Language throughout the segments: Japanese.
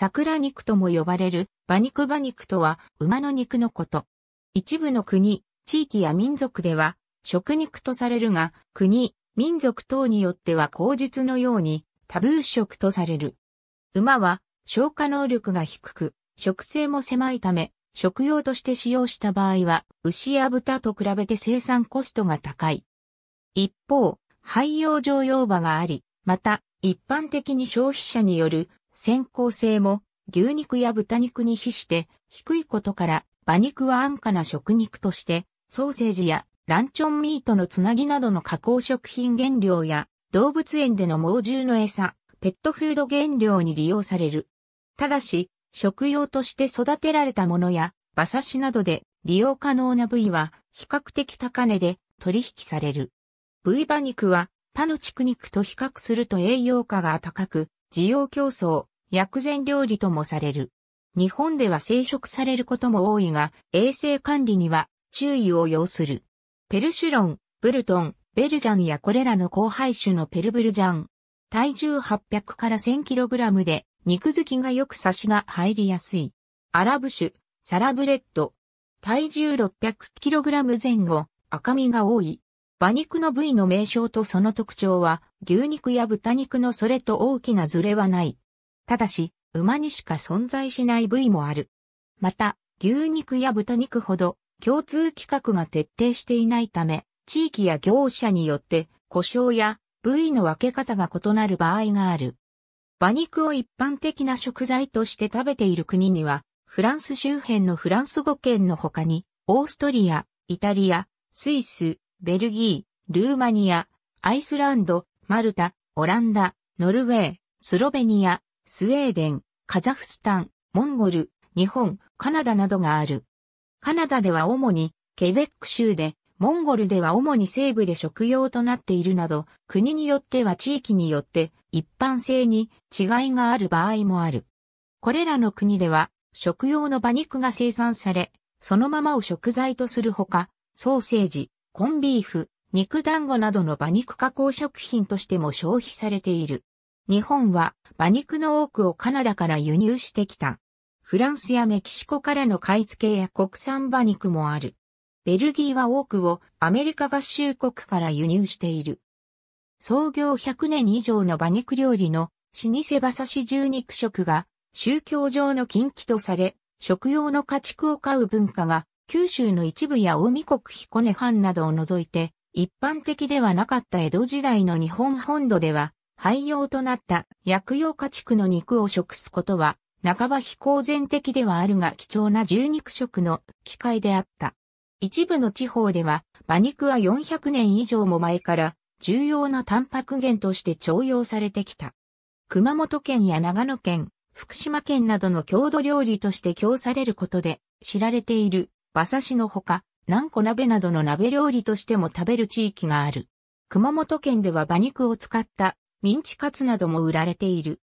桜肉とも呼ばれる馬肉馬肉とは馬の肉のこと。一部の国、地域や民族では食肉とされるが、国、民族等によっては口述のようにタブー食とされる。馬は消化能力が低く、食性も狭いため、食用として使用した場合は、牛や豚と比べて生産コストが高い。一方、廃用常用馬があり、また、一般的に消費者による先行性も牛肉や豚肉に比して低いことから馬肉は安価な食肉としてソーセージやランチョンミートのつなぎなどの加工食品原料や動物園での猛獣の餌、ペットフード原料に利用される。ただし、食用として育てられたものや馬刺しなどで利用可能な部位は比較的高値で取引される。部位馬肉は他の畜肉と比較すると栄養価が高く、需要競争、薬膳料理ともされる。日本では生食されることも多いが、衛生管理には注意を要する。ペルシュロン、ブルトン、ベルジャンやこれらの後輩種のペルブルジャン。体重800から 1000kg で、肉付きがよく刺しが入りやすい。アラブ種、サラブレッド。体重 600kg 前後、赤身が多い。馬肉の部位の名称とその特徴は、牛肉や豚肉のそれと大きなズレはない。ただし、馬にしか存在しない部位もある。また、牛肉や豚肉ほど共通規格が徹底していないため、地域や業者によって故障や部位の分け方が異なる場合がある。馬肉を一般的な食材として食べている国には、フランス周辺のフランス語圏の他に、オーストリア、イタリア、スイス、ベルギー、ルーマニア、アイスランド、マルタ、オランダ、ノルウェー、スロベニア、スウェーデン、カザフスタン、モンゴル、日本、カナダなどがある。カナダでは主にケベック州で、モンゴルでは主に西部で食用となっているなど、国によっては地域によって一般性に違いがある場合もある。これらの国では食用の馬肉が生産され、そのままを食材とするほか、ソーセージ、コンビーフ、肉団子などの馬肉加工食品としても消費されている。日本は馬肉の多くをカナダから輸入してきた。フランスやメキシコからの買い付けや国産馬肉もある。ベルギーは多くをアメリカ合衆国から輸入している。創業100年以上の馬肉料理の老舗馬刺し重肉食が宗教上の禁忌とされ、食用の家畜を飼う文化が九州の一部や大見国彦根藩などを除いて一般的ではなかった江戸時代の日本本土では、廃用となった薬用家畜の肉を食すことは、半ば非公然的ではあるが貴重な獣肉食の機会であった。一部の地方では、馬肉は400年以上も前から重要なタンパク源として徴用されてきた。熊本県や長野県、福島県などの郷土料理として供されることで知られている馬刺しのほか、何個鍋などの鍋料理としても食べる地域がある。熊本県では馬肉を使ったミンチカツなども売られている。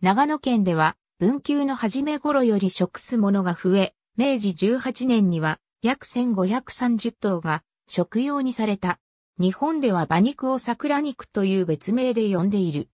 長野県では文久の初め頃より食すものが増え、明治18年には約1530頭が食用にされた。日本では馬肉を桜肉という別名で呼んでいる。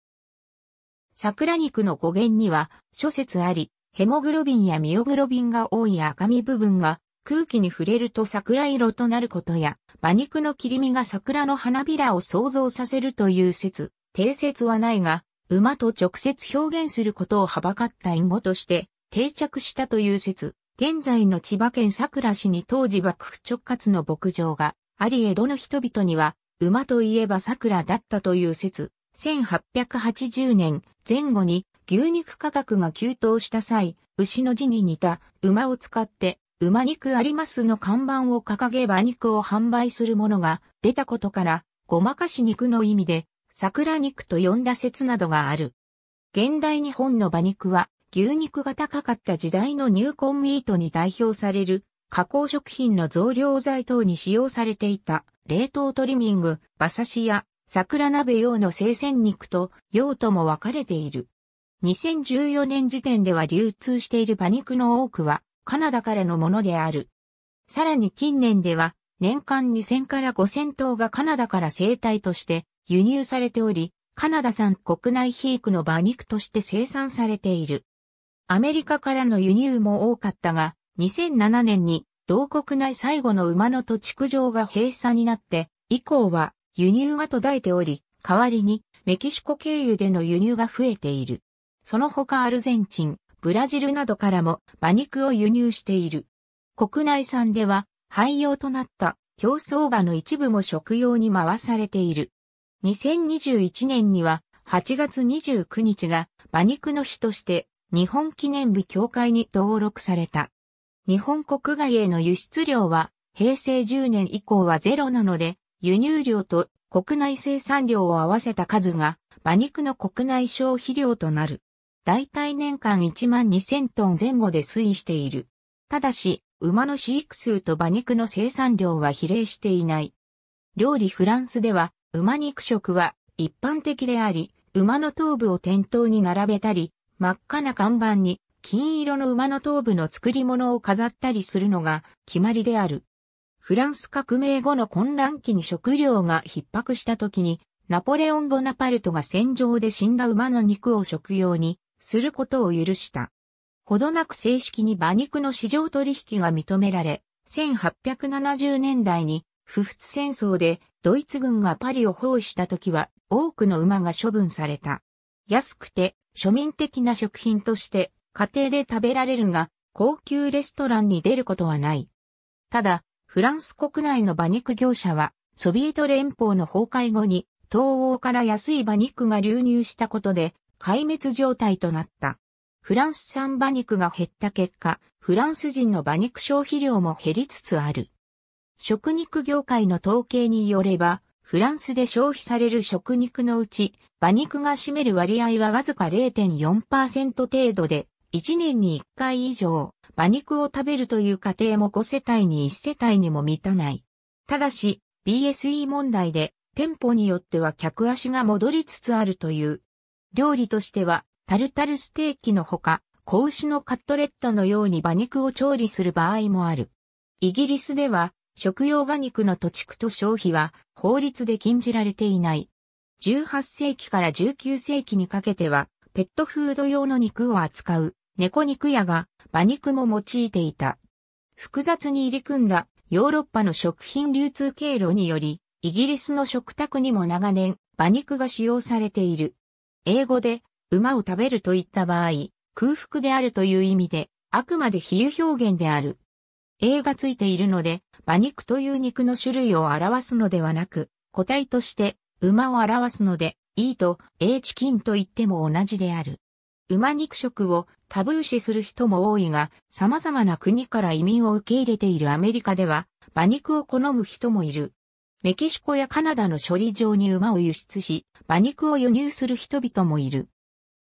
桜肉の語源には諸説あり、ヘモグロビンやミオグロビンが多い赤身部分が空気に触れると桜色となることや、馬肉の切り身が桜の花びらを想像させるという説、定説はないが、馬と直接表現することをはばかった因果として定着したという説、現在の千葉県桜市に当時幕府直轄の牧場があり江戸の人々には馬といえば桜だったという説、1880年前後に牛肉価格が急騰した際、牛の字に似た馬を使って馬肉ありますの看板を掲げ馬肉を販売するものが出たことから、ごまかし肉の意味で、桜肉と呼んだ説などがある。現代日本の馬肉は、牛肉が高かった時代の入魂ミートに代表される、加工食品の増量剤等に使用されていた、冷凍トリミング、馬刺しや、桜鍋用の生鮮肉と、用途も分かれている。2014年時点では流通している馬肉の多くは、カナダからのものである。さらに近年では、年間2000から5000頭がカナダから生体として輸入されており、カナダ産国内肥育の馬肉として生産されている。アメリカからの輸入も多かったが、2007年に同国内最後の馬の土地区場が閉鎖になって、以降は輸入が途絶えており、代わりにメキシコ経由での輸入が増えている。その他アルゼンチン、ブラジルなどからも馬肉を輸入している。国内産では廃用となった競争馬の一部も食用に回されている。2021年には8月29日が馬肉の日として日本記念日協会に登録された。日本国外への輸出量は平成10年以降はゼロなので輸入量と国内生産量を合わせた数が馬肉の国内消費量となる。大体年間1万2000トン前後で推移している。ただし、馬の飼育数と馬肉の生産量は比例していない。料理フランスでは、馬肉食は一般的であり、馬の頭部を店頭に並べたり、真っ赤な看板に金色の馬の頭部の作り物を飾ったりするのが決まりである。フランス革命後の混乱期に食料が逼迫した時に、ナポレオン・ボナパルトが戦場で死んだ馬の肉を食用にすることを許した。ほどなく正式に馬肉の市場取引が認められ、1870年代に不仏戦争でドイツ軍がパリを包囲した時は多くの馬が処分された。安くて庶民的な食品として家庭で食べられるが高級レストランに出ることはない。ただ、フランス国内の馬肉業者はソビエト連邦の崩壊後に東欧から安い馬肉が流入したことで壊滅状態となった。フランス産馬肉が減った結果、フランス人の馬肉消費量も減りつつある。食肉業界の統計によれば、フランスで消費される食肉のうち、馬肉が占める割合はわずか0.4%程度で、1年に1回以上、馬肉を食べるという家庭も5世帯に1世帯にも満たない。ただし、BSE 問題で、店舗によっては客足が戻りつつあるという料理としては、タルタルステーキのほか、子牛のカットレットのように馬肉を調理する場合もある。イギリスでは、食用馬肉の土地区と消費は法律で禁じられていない。18世紀から19世紀にかけては、ペットフード用の肉を扱う猫肉屋が馬肉も用いていた。複雑に入り組んだヨーロッパの食品流通経路により、イギリスの食卓にも長年馬肉が使用されている。英語で馬を食べるといった場合、空腹であるという意味で、あくまで比喩表現である。A がついているので、馬肉という肉の種類を表すのではなく、個体として馬を表すので、E と A チキンと言っても同じである。馬肉食をタブー視する人も多いが、様々な国から移民を受け入れているアメリカでは、馬肉を好む人もいる。メキシコやカナダの処理場に馬を輸出し、馬肉を輸入する人々もいる。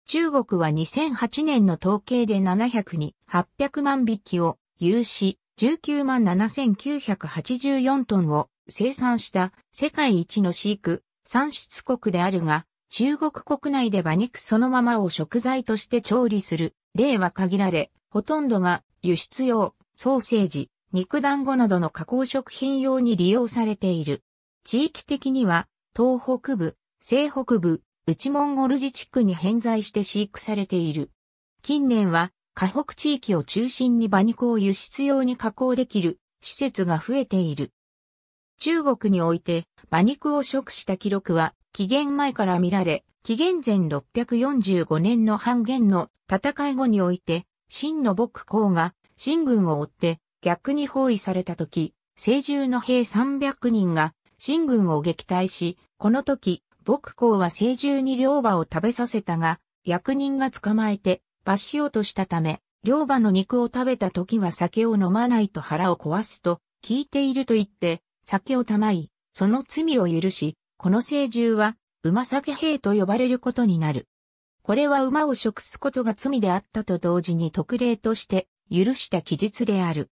中国は2008年の統計で700に800万匹を有し、19万7984トンを生産した世界一の飼育、産出国であるが、中国国内で馬肉そのままを食材として調理する例は限られ、ほとんどが輸出用、ソーセージ、肉団子などの加工食品用に利用されている。地域的には、東北部、西北部、内モンゴル自治区に偏在して飼育されている。近年は、河北地域を中心に馬肉を輸出用に加工できる施設が増えている。中国において馬肉を食した記録は紀元前から見られ、紀元前645年の半減の戦い後において、秦の牧公が秦軍を追って逆に包囲された時、清獣の兵300人が、新軍を撃退し、この時、牧公は成獣に両馬を食べさせたが、役人が捕まえて、罰しようとしたため、両馬の肉を食べた時は酒を飲まないと腹を壊すと、聞いていると言って、酒をたまい、その罪を許し、この成獣は、馬酒兵と呼ばれることになる。これは馬を食すことが罪であったと同時に特例として、許した記述である。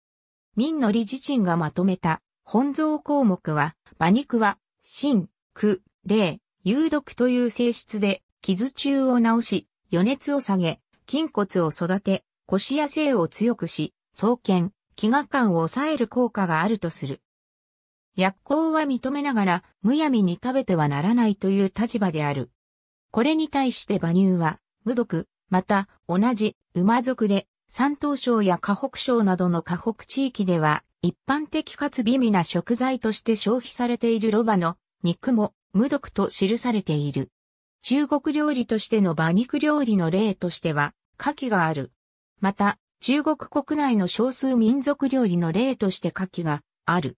民の理事賃がまとめた本草項目は、馬肉は、心、苦、霊、有毒という性質で、傷中を治し、余熱を下げ、筋骨を育て、腰や性を強くし、創建、飢餓感を抑える効果があるとする。薬効は認めながら、むやみに食べてはならないという立場である。これに対して馬乳は、無毒、また同じ馬族で山東省や河北省などの河北地域では、一般的かつ美味な食材として消費されているロバの肉も無毒と記されている。中国料理としての馬肉料理の例としては、牡蠣がある。また、中国国内の少数民族料理の例として牡蠣がある。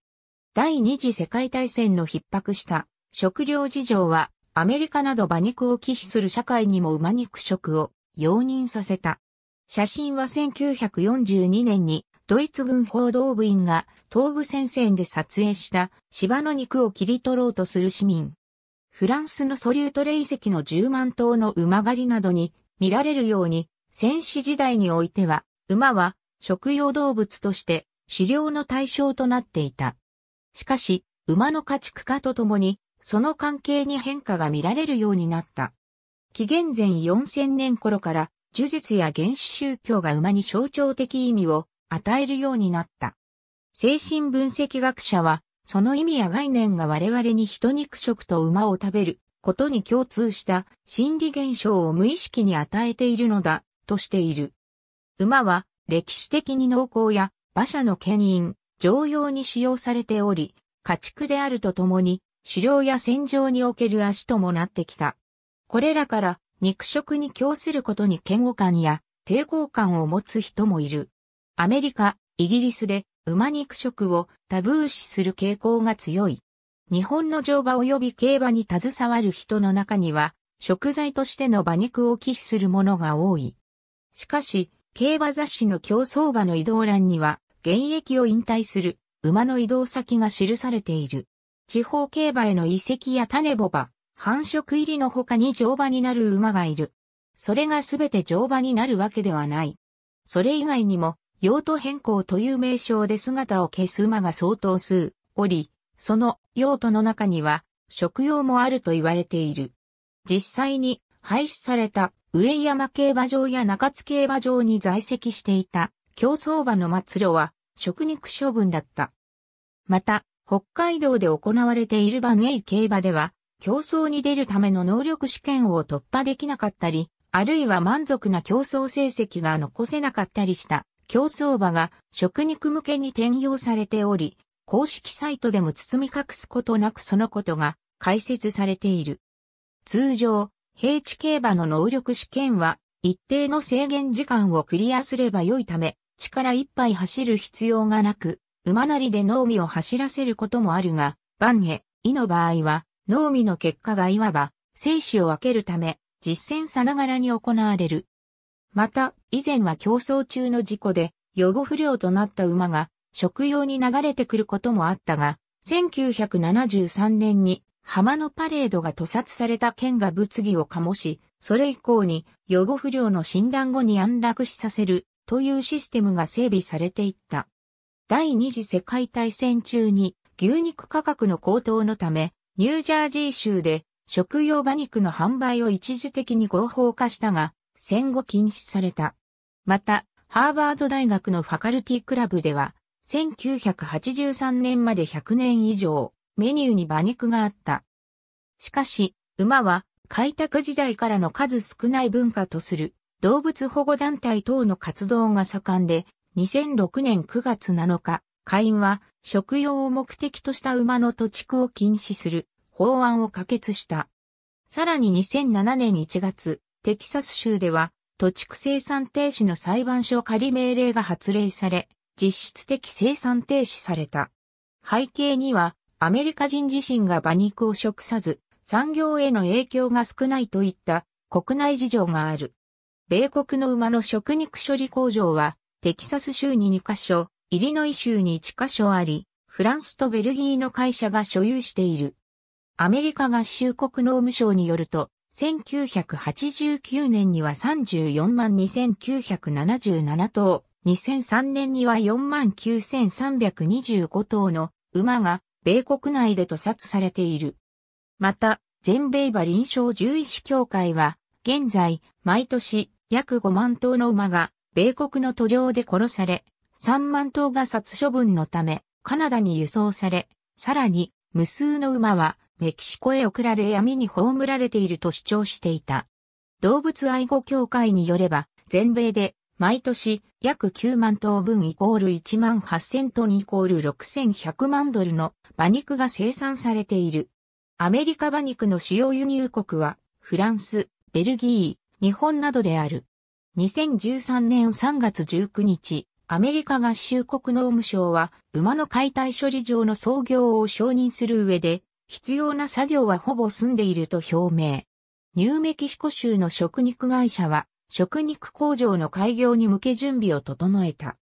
第二次世界大戦の逼迫した食料事情はアメリカなど馬肉を忌避する社会にも馬肉食を容認させた。写真は1942年にドイツ軍報道部員が東部戦線で撮影した芝の肉を切り取ろうとする市民。フランスのソリュートレ遺跡の10万頭の馬狩りなどに見られるように、戦死時代においては、馬は食用動物として狩猟の対象となっていた。しかし、馬の家畜化とともに、その関係に変化が見られるようになった。紀元前4000年頃から呪術や原始宗教が馬に象徴的意味を与えるようになった。精神分析学者は、その意味や概念が我々に人肉食と馬を食べることに共通した心理現象を無意識に与えているのだとしている。馬は歴史的に農耕や馬車の牽引、常用に使用されており、家畜であるとともに狩猟や戦場における足ともなってきた。これらから肉食に供することに嫌悪感や抵抗感を持つ人もいる。アメリカ、イギリスで馬肉食をタブー視する傾向が強い。日本の乗馬及び競馬に携わる人の中には、食材としての馬肉を寄付するものが多い。しかし、競馬雑誌の競走馬の移動欄には、現役を引退する馬の移動先が記されている。地方競馬への移籍や種ボ馬、繁殖入りの他に乗馬になる馬がいる。それがすべて乗馬になるわけではない。それ以外にも、用途変更という名称で姿を消す馬が相当数、おり、その用途の中には、食用もあると言われている。実際に、廃止された上山競馬場や中津競馬場に在籍していた競走馬の末路は食肉処分だった。また、北海道で行われている馬ヌエイ競馬では、競争に出るための能力試験を突破できなかったり、あるいは満足な競争成績が残せなかったりした競争馬が食肉向けに転用されており、公式サイトでも包み隠すことなくそのことが解説されている。通常、平地競馬の能力試験は一定の制限時間をクリアすれば良いため、力いっぱい走る必要がなく、馬なりで脳みを走らせることもあるが、バンヘ、イの場合は、脳みの結果がいわば生死を分けるため実践さながらに行われる。また、以前は競争中の事故で予後不良となった馬が食用に流れてくることもあったが、1973年に浜のパレードが屠殺された件が物議を醸し、それ以降に予後不良の診断後に安楽死させるというシステムが整備されていった。第二次世界大戦中に牛肉価格の高騰のためニュージャージー州で食用馬肉の販売を一時的に合法化したが、戦後禁止された。また、ハーバード大学のファカルティクラブでは、1983年まで100年以上、メニューに馬肉があった。しかし、馬は開拓時代からの数少ない文化とする動物保護団体等の活動が盛んで、2006年9月7日、会員は食用を目的とした馬の土区を禁止する法案を可決した。さらに2007年1月、テキサス州では土区生産停止の裁判所仮命令が発令され、実質的生産停止された。背景には、アメリカ人自身が馬肉を食さず、産業への影響が少ないといった国内事情がある。米国の馬の食肉処理工場は、テキサス州に2カ所、イリノイ州に1カ所あり、フランスとベルギーの会社が所有している。アメリカ合衆国農務省によると、1989年には34万2977頭、2003年には4万9325頭の馬が米国内で屠殺されている。また、全米馬臨床獣医師協会は、現在、毎年約5万頭の馬が米国の途上で殺され、3万頭が殺処分のため、カナダに輸送され、さらに、無数の馬は、メキシコへ送られ闇に葬られていると主張していた。動物愛護協会によれば、全米で、毎年、約9万頭分イコール1万8000トンイコール6100万ドルの馬肉が生産されている。アメリカ馬肉の主要輸入国は、フランス、ベルギー、日本などである。2013年3月19日、アメリカ合衆国農務省は、馬の解体処理場の操業を承認する上で、必要な作業はほぼ済んでいると表明。ニューメキシコ州の食肉会社は、食肉工場の開業に向け準備を整えた。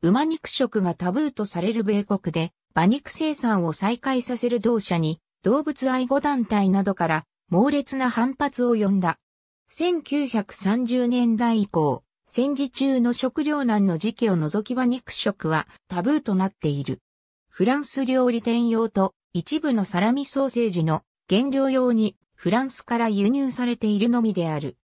馬肉食がタブーとされる米国で、馬肉生産を再開させる同社に、動物愛護団体などから猛烈な反発を呼んだ。1930年代以降、戦時中の食糧難の時期を除きば肉食はタブーとなっている。フランス料理店用と一部のサラミソーセージの原料用にフランスから輸入されているのみである。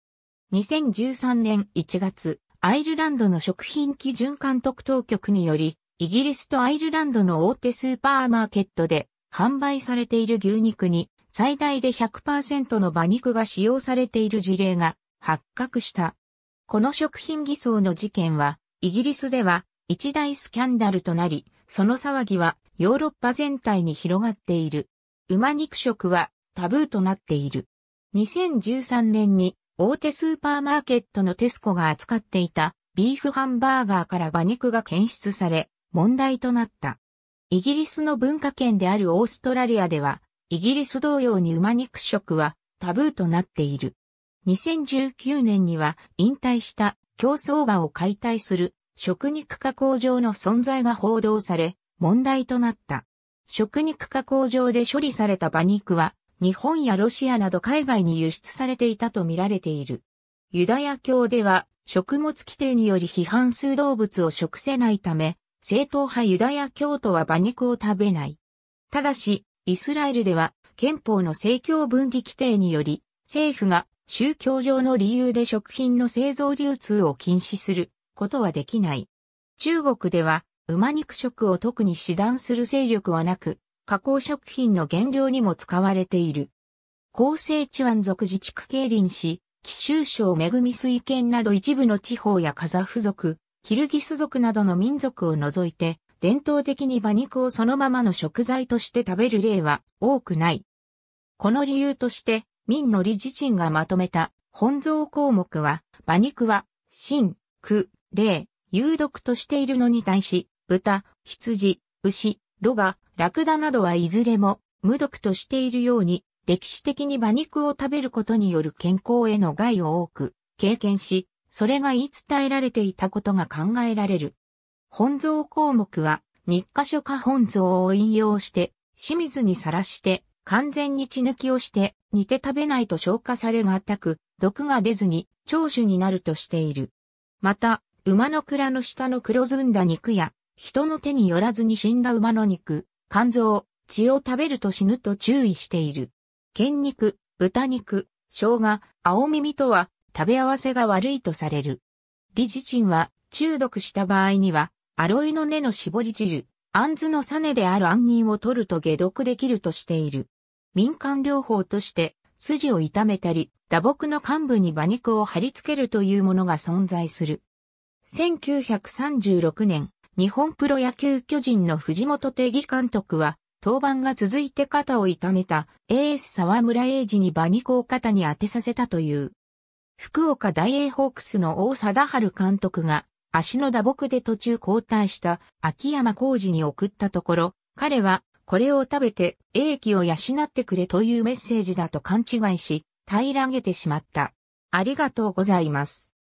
2013年1月、アイルランドの食品基準監督当局により、イギリスとアイルランドの大手スーパーマーケットで販売されている牛肉に最大で100%の馬肉が使用されている事例が発覚した。この食品偽装の事件は、イギリスでは一大スキャンダルとなり、その騒ぎはヨーロッパ全体に広がっている。馬肉食はタブーとなっている。2013年に大手スーパーマーケットのテスコが扱っていたビーフハンバーガーから馬肉が検出され問題となった。イギリスの文化圏であるオーストラリアでは、イギリス同様に馬肉食はタブーとなっている。2019年には引退した競争馬を解体する食肉加工場の存在が報道され問題となった。食肉加工場で処理された馬肉は日本やロシアなど海外に輸出されていたとみられている。ユダヤ教では食物規定により批判数動物を食せないため、正統派ユダヤ教徒は馬肉を食べない。ただし、イスラエルでは憲法の政教分離規定により、政府が宗教上の理由で食品の製造流通を禁止することはできない。中国では、馬肉食を特に指弾する勢力はなく、加工食品の原料にも使われている。厚生地湾族自治区経林市、貴州省恵水県など一部の地方やカザフ族、キルギス族などの民族を除いて、伝統的に馬肉をそのままの食材として食べる例は多くない。この理由として、民の理事賃がまとめた本草項目は、馬肉は、真、苦、霊、有毒としているのに対し、豚、羊、牛、ロバ、ラクダなどはいずれも無毒としているように、歴史的に馬肉を食べることによる健康への害を多く経験し、それが言い伝えられていたことが考えられる。本草項目は、日課書か本草を引用して、清水にさらして、完全に血抜きをして、煮て食べないと消化されがたく、毒が出ずに長寿になるとしている。また、馬の蔵の下の黒ずんだ肉や、人の手によらずに死んだ馬の肉、肝臓、血を食べると死ぬと注意している。剣肉、豚肉、生姜、青耳とは食べ合わせが悪いとされる。リジチンは中毒した場合には、アロイの根の絞り汁、アンズの種である杏仁を取ると解毒できるとしている。民間療法として筋を痛めたり、打撲の幹部に馬肉を貼り付けるというものが存在する。1936年、日本プロ野球巨人の藤本定義監督は、登板が続いて肩を痛めたエース沢村英二に馬肉を肩に当てさせたという。福岡大英ホークスの大貞治監督が足の打撲で途中交代した秋山浩二に送ったところ、彼はこれを食べて英気を養ってくれというメッセージだと勘違いし、平らげてしまった。ありがとうございます。